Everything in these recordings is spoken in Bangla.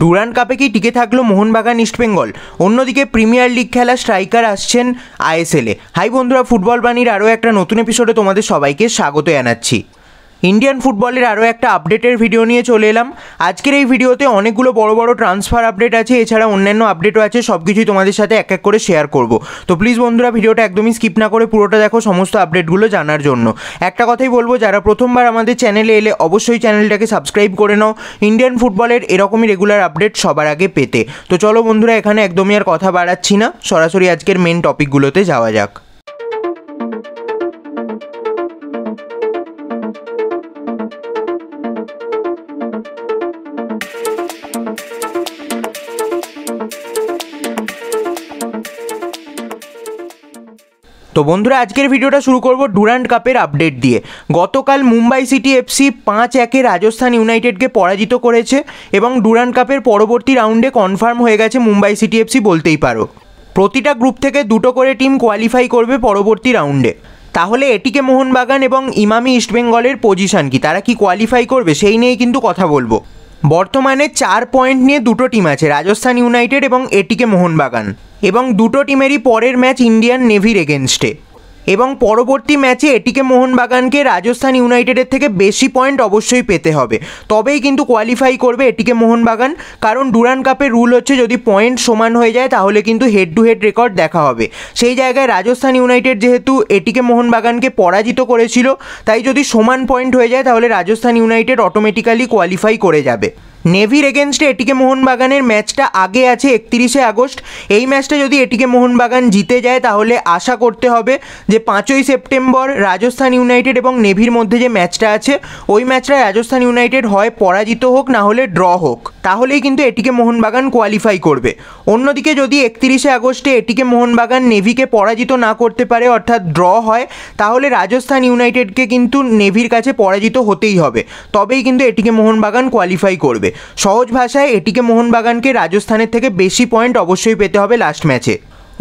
ডুরান কাপে কি টিকে থাকলো মোহনবাগান ইস্টবেঙ্গল অন্যদিকে প্রিমিয়ার লিগ খেলা স্ট্রাইকার আসছেন আইএসএলে হাই বন্ধুরা ফুটবল বাণীর আরও একটা নতুন এপিসোডে তোমাদের সবাইকে স্বাগত জানাচ্ছি ইন্ডিয়ান ফুটবলের আরও একটা আপডেটের ভিডিও নিয়ে চলে এলাম আজকের এই ভিডিওতে অনেকগুলো বড় বড় ট্রান্সফার আপডেট আছে এছাড়া অন্যান্য আপডেটও আছে সব কিছুই তোমাদের সাথে এক এক করে শেয়ার করব তো প্লিজ বন্ধুরা ভিডিওটা একদমই স্কিপ না করে পুরোটা দেখো সমস্ত আপডেটগুলো জানার জন্য একটা কথাই বলবো যারা প্রথমবার আমাদের চ্যানেলে এলে অবশ্যই চ্যানেলটাকে সাবস্ক্রাইব করে নাও ইন্ডিয়ান ফুটবলের এরকমই রেগুলার আপডেট সবার আগে পেতে তো চলো বন্ধুরা এখানে একদমই আর কথা বাড়াচ্ছি না সরাসরি আজকের মেন টপিকগুলোতে যাওয়া যাক তো বন্ধুরা আজকের ভিডিওটা শুরু করব ডুরান্ড কাপের আপডেট দিয়ে গতকাল মুম্বাই সিটি এফসি পাঁচ একে রাজস্থান ইউনাইটেডকে পরাজিত করেছে এবং ডুরান্ড কাপের পরবর্তী রাউন্ডে কনফার্ম হয়ে গেছে মুম্বাই সিটি এফসি বলতেই পারো প্রতিটা গ্রুপ থেকে দুটো করে টিম কোয়ালিফাই করবে পরবর্তী রাউন্ডে তাহলে এটিকে মোহনবাগান এবং ইমামি ইস্টবেঙ্গলের পজিশান কি তারা কি কোয়ালিফাই করবে সেই নিয়েই কিন্তু কথা বলবো বর্তমানে চার পয়েন্ট নিয়ে দুটো টিম আছে রাজস্থান ইউনাইটেড এবং এটিকে মোহনবাগান এবং দুটো টিমেরই পরের ম্যাচ ইন্ডিয়ান নেভির এগেনস্টে এবং পরবর্তী ম্যাচে এটিকে মোহনবাগানকে রাজস্থান ইউনাইটেডের থেকে বেশি পয়েন্ট অবশ্যই পেতে হবে তবেই কিন্তু কোয়ালিফাই করবে এটিকে মোহনবাগান কারণ ডুরান কাপের রুল হচ্ছে যদি পয়েন্ট সমান হয়ে যায় তাহলে কিন্তু হেড টু হেড রেকর্ড দেখা হবে সেই জায়গায় রাজস্থান ইউনাইটেড যেহেতু এটিকে মোহনবাগানকে পরাজিত করেছিল তাই যদি সমান পয়েন্ট হয়ে যায় তাহলে রাজস্থান ইউনাইটেড অটোমেটিক্যালি কোয়ালিফাই করে যাবে নেভির এগেনস্টে এটিকে মোহনবাগানের ম্যাচটা আগে আছে একত্রিশে আগস্ট এই ম্যাচটা যদি এটিকে মোহনবাগান জিতে যায় তাহলে আশা করতে হবে যে পাঁচই সেপ্টেম্বর রাজস্থান ইউনাইটেড এবং নেভির মধ্যে যে ম্যাচটা আছে ওই ম্যাচটা রাজস্থান ইউনাইটেড হয় পরাজিত হোক না হলে ড্র হোক তাহলেই কিন্তু এটিকে মোহনবাগান কোয়ালিফাই করবে অন্যদিকে যদি একত্রিশে আগস্টে এটিকে মোহনবাগান নেভিকে পরাজিত না করতে পারে অর্থাৎ ড্র হয় তাহলে রাজস্থান ইউনাইটেডকে কিন্তু নেভির কাছে পরাজিত হতেই হবে তবেই কিন্তু এটিকে মোহনবাগান কোয়ালিফাই করবে সহজ ভাষায় এটিকে মোহনবাগানকে রাজস্থানের থেকে বেশি পয়েন্ট অবশ্যই পেতে হবে লাস্ট ম্যাচে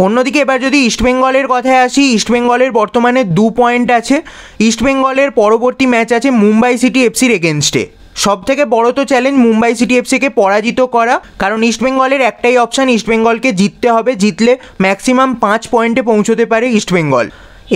অন্যদিকে এবার যদি ইস্টবেঙ্গলের কথায় আসি ইস্টবেঙ্গলের বর্তমানে দু পয়েন্ট আছে ইস্টবেঙ্গলের পরবর্তী ম্যাচ আছে মুম্বাই সিটি এফসির এগেনস্টে সব থেকে বড় তো চ্যালেঞ্জ মুম্বাই সিটি এফসিকে পরাজিত করা কারণ ইস্টবেঙ্গলের একটাই অপশান ইস্টবেঙ্গলকে জিততে হবে জিতলে ম্যাক্সিমাম পাঁচ পয়েন্টে পৌঁছতে পারে ইস্টবেঙ্গল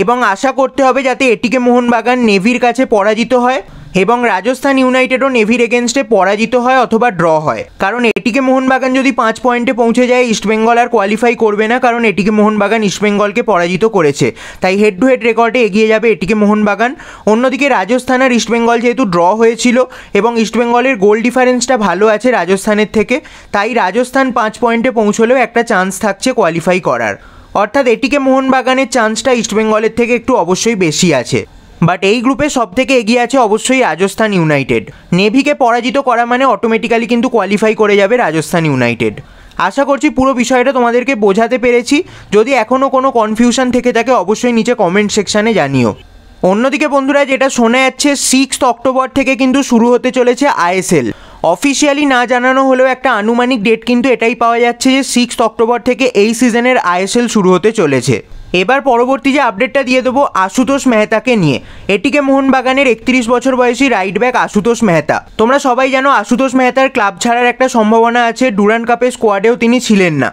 এবং আশা করতে হবে যাতে এটিকে মোহনবাগান নেভির কাছে পরাজিত হয় এবং রাজস্থান ইউনাইটেডও নেভির এগেনস্টে পরাজিত হয় অথবা ড্র হয় কারণ এটিকে মোহনবাগান যদি পাঁচ পয়েন্টে পৌঁছে যায় ইস্টবেঙ্গল আর কোয়ালিফাই করবে না কারণ এটিকে মোহনবাগান ইস্টবেঙ্গলকে পরাজিত করেছে তাই হেড টু হেড রেকর্ডে এগিয়ে যাবে এটিকে মোহনবাগান অন্যদিকে রাজস্থান আর ইস্টবেঙ্গল যেহেতু ড্র হয়েছিল এবং ইস্টবেঙ্গলের গোল ডিফারেন্সটা ভালো আছে রাজস্থানের থেকে তাই রাজস্থান পাঁচ পয়েন্টে পৌঁছলেও একটা চান্স থাকছে কোয়ালিফাই করার অর্থাৎ এটিকে মোহনবাগানের চান্সটা ইস্টবেঙ্গলের থেকে একটু অবশ্যই বেশি আছে বাট এই গ্রুপে সব থেকে এগিয়ে আছে অবশ্যই রাজস্থান ইউনাইটেড নেভিকে পরাজিত করা মানে অটোমেটিক্যালি কিন্তু কোয়ালিফাই করে যাবে রাজস্থান ইউনাইটেড আশা করছি পুরো বিষয়টা তোমাদেরকে বোঝাতে পেরেছি যদি এখনও কোনো কনফিউশন থেকে থাকে অবশ্যই নিচে কমেন্ট সেকশানে জানিও অন্যদিকে বন্ধুরা যেটা শোনা যাচ্ছে সিক্স অক্টোবর থেকে কিন্তু শুরু হতে চলেছে আইএসএল অফিসিয়ালি না জানানো হলেও একটা আনুমানিক ডেট কিন্তু এটাই পাওয়া যাচ্ছে যে সিক্স অক্টোবর থেকে এই সিজনের আইএসএল শুরু হতে চলেছে এবার পরবর্তী যে আপডেটটা দিয়ে দেবো আশুতোষ মেহতাকে নিয়ে এটিকে মোহনবাগানের একত্রিশ বছর বয়সী রাইট ব্যাক আশুতোষ মেহতা তোমরা সবাই জানো আশুতোষ মেহতার ক্লাব ছাড়ার একটা সম্ভাবনা আছে ডুরান কাপের স্কোয়াডেও তিনি ছিলেন না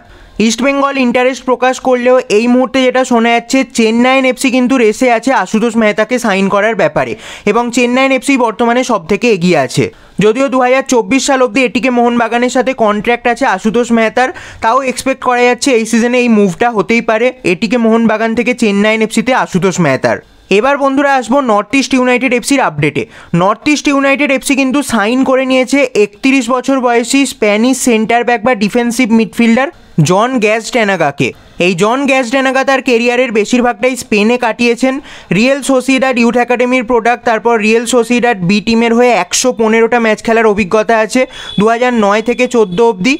ইস্টবেঙ্গল ইন্টারেস্ট প্রকাশ করলেও এই মুহূর্তে যেটা শোনা যাচ্ছে চেন্নাইন এফসি কিন্তু রেসে আছে আশুতোষ মেহতাকে সাইন করার ব্যাপারে এবং চেন্নাইন এফসি বর্তমানে সব থেকে এগিয়ে আছে যদিও দু সাল অবধি এটিকে মোহনবাগানের সাথে কন্ট্র্যাক্ট আছে আশুতোষ মেহতার তাও এক্সপেক্ট করা যাচ্ছে এই সিজনে এই মুভটা হতেই পারে এটিকে মোহনবাগান থেকে চেন্নাইন এফসিতে আশুতোষ মেহতার এবার বন্ধুরা আসবো নর্থ ইস্ট ইউনাইটেড এফসির আপডেটে নর্থ ইস্ট ইউনাইটেড এফসি কিন্তু সাইন করে নিয়েছে একত্রিশ বছর বয়সী স্প্যানিশ সেন্টার ব্যাক বা ডিফেন্সিভ মিডফিল্ডার জন গ্যাস ট্যানাগাকে এই জন গ্যাস ট্যানাগা তার কেরিয়ারের বেশিরভাগটাই স্পেনে কাটিয়েছেন রিয়েল সোসিডাট ইউথ একাডেমির প্রোডাক্ট তারপর রিয়েল সোসিডাট বি টিমের হয়ে একশো পনেরোটা ম্যাচ খেলার অভিজ্ঞতা আছে দু নয় থেকে চোদ্দো অবধি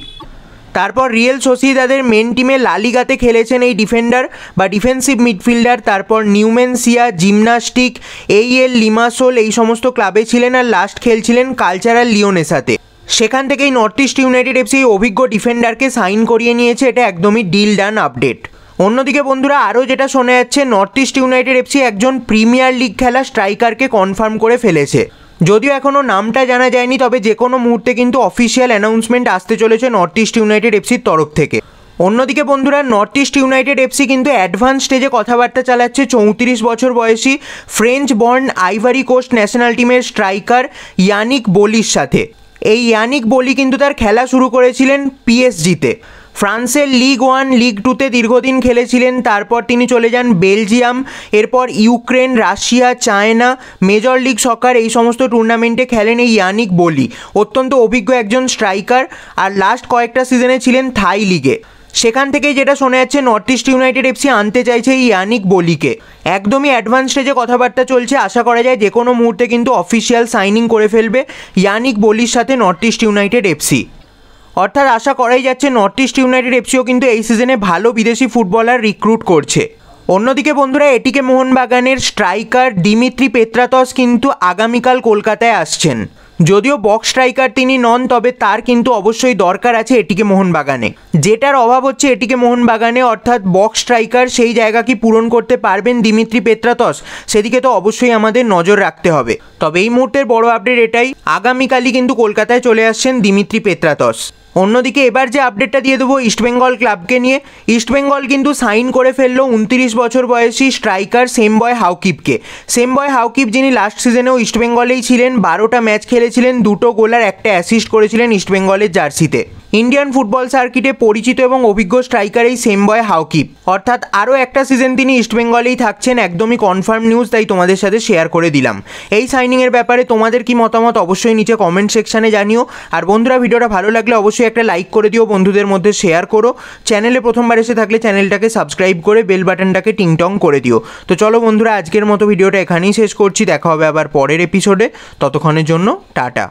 তারপর রিয়েল সোসিদাদের মেন টিমে লালিগাতে খেলেছেন এই ডিফেন্ডার বা ডিফেন্সিভ মিডফিল্ডার তারপর নিউমেনসিয়া জিমনাস্টিক এই এল লিমাসোল এই সমস্ত ক্লাবে ছিলেন আর লাস্ট খেলছিলেন কালচারাল লিওনের সাথে সেখান থেকেই নর্থ ইস্ট ইউনাইটেড এফসি অভিজ্ঞ ডিফেন্ডারকে সাইন করিয়ে নিয়েছে এটা একদমই ডিল ডান আপডেট অন্যদিকে বন্ধুরা আরও যেটা শোনা যাচ্ছে নর্থ ইস্ট ইউনাইটেড এফসি একজন প্রিমিয়ার লিগ খেলা স্ট্রাইকারকে কনফার্ম করে ফেলেছে যদিও এখনও নামটা জানা যায়নি তবে যে কোনো মুহূর্তে কিন্তু অফিসিয়াল অ্যানাউন্সমেন্ট আসতে চলেছে নর্থ ইস্ট ইউনাইটেড এফসির তরফ থেকে অন্যদিকে বন্ধুরা নর্থ ইস্ট ইউনাইটেড এফসি কিন্তু অ্যাডভান্স স্টেজে কথাবার্তা চালাচ্ছে চৌত্রিশ বছর বয়সী French born Ivory Coast national টিমের স্ট্রাইকার ইয়ানিক বলির সাথে এই ইয়ানিক বলি কিন্তু তার খেলা শুরু করেছিলেন পিএসজিতে ফ্রান্সের লিগ ওয়ান লিগ টুতে দীর্ঘদিন খেলেছিলেন তারপর তিনি চলে যান বেলজিয়াম এরপর Ukraine Russia China Major League Soccer এই সমস্ত টুর্নামেন্টে খেলেন এই ইয়ানিক বলি অত্যন্ত অভিজ্ঞ একজন স্ট্রাইকার আর লাস্ট কয়েকটা সিজনে ছিলেন থাই লিগে সেখান থেকেই যেটা শোনা যাচ্ছে নর্থ ইস্ট ইউনাইটেড এফসি আনতে চাইছে এই ইয়ানিক বলিকে একদমই অ্যাডভান্স স্টেজে কথাবার্তা চলছে আশা করা যায় যে কোনো মুহূর্তে কিন্তু অফিসিয়াল সাইনিং করে ফেলবে ইয়ানিক বলির সাথে নর্থ ইস্ট ইউনাইটেড এফসি অর্থাৎ আশা করাই যাচ্ছে নর্থ ইস্ট ইউনাইটেড এফসিও কিন্তু এই সিজনে ভালো বিদেশি ফুটবলার রিক্রুট করছে অন্যদিকে বন্ধুরা এটিকে মোহনবাগানের স্ট্রাইকার ডিমিত্রি পেত্রাতস কিন্তু আগামীকাল কলকাতায় আসছেন যদিও বক্স স্ট্রাইকার তিনি নন তবে তার কিন্তু অবশ্যই দরকার আছে এটিকে মোহনবাগানে যেটার অভাব হচ্ছে এটিকে মোহনবাগানে অর্থাৎ বক্স স্ট্রাইকার সেই জায়গা কি পূরণ করতে পারবেন দিমিত্রি পেত্রাতস সেদিকে তো অবশ্যই আমাদের নজর রাখতে হবে তবে এই মুহূর্তের বড় আপডেট এটাই আগামীকালই কিন্তু কলকাতায় চলে আসছেন দিমিত্রি পেত্রাতস অন্যদিকে এবার যে আপডেটটা দিয়ে দেবো ইস্টবেঙ্গল ক্লাবকে নিয়ে ইস্টবেঙ্গল কিন্তু সাইন করে ফেললো উনত্রিশ বছর বয়সী স্ট্রাইকার সেম বয় হাউকিপকে বয় হাউকিপ যিনি লাস্ট সিজনেও ইস্টবেঙ্গলেই ছিলেন বারোটা ম্যাচ খেলেছিলেন দুটো গোলার একটা অ্যাসিস্ট করেছিলেন ইস্টবেঙ্গলের জার্সিতে ইন্ডিয়ান ফুটবল সার্কিটে পরিচিত এবং অভিজ্ঞ স্ট্রাইকার এই বয় হাউকিপ অর্থাৎ আরও একটা সিজন তিনি ইস্টবেঙ্গলেই থাকছেন একদমই কনফার্ম নিউজ তাই তোমাদের সাথে শেয়ার করে দিলাম এই সাইনিংয়ের ব্যাপারে তোমাদের কি মতামত অবশ্যই নিচে কমেন্ট সেকশানে জানিও আর বন্ধুরা ভিডিওটা ভালো লাগলে অবশ্যই অবশ্যই একটা লাইক করে দিও বন্ধুদের মধ্যে শেয়ার করো চ্যানেলে প্রথমবার এসে থাকলে চ্যানেলটাকে সাবস্ক্রাইব করে বেল বাটনটাকে টিংটং করে দিও তো চলো বন্ধুরা আজকের মতো ভিডিওটা এখানেই শেষ করছি দেখা হবে আবার পরের এপিসোডে ততক্ষণের জন্য টাটা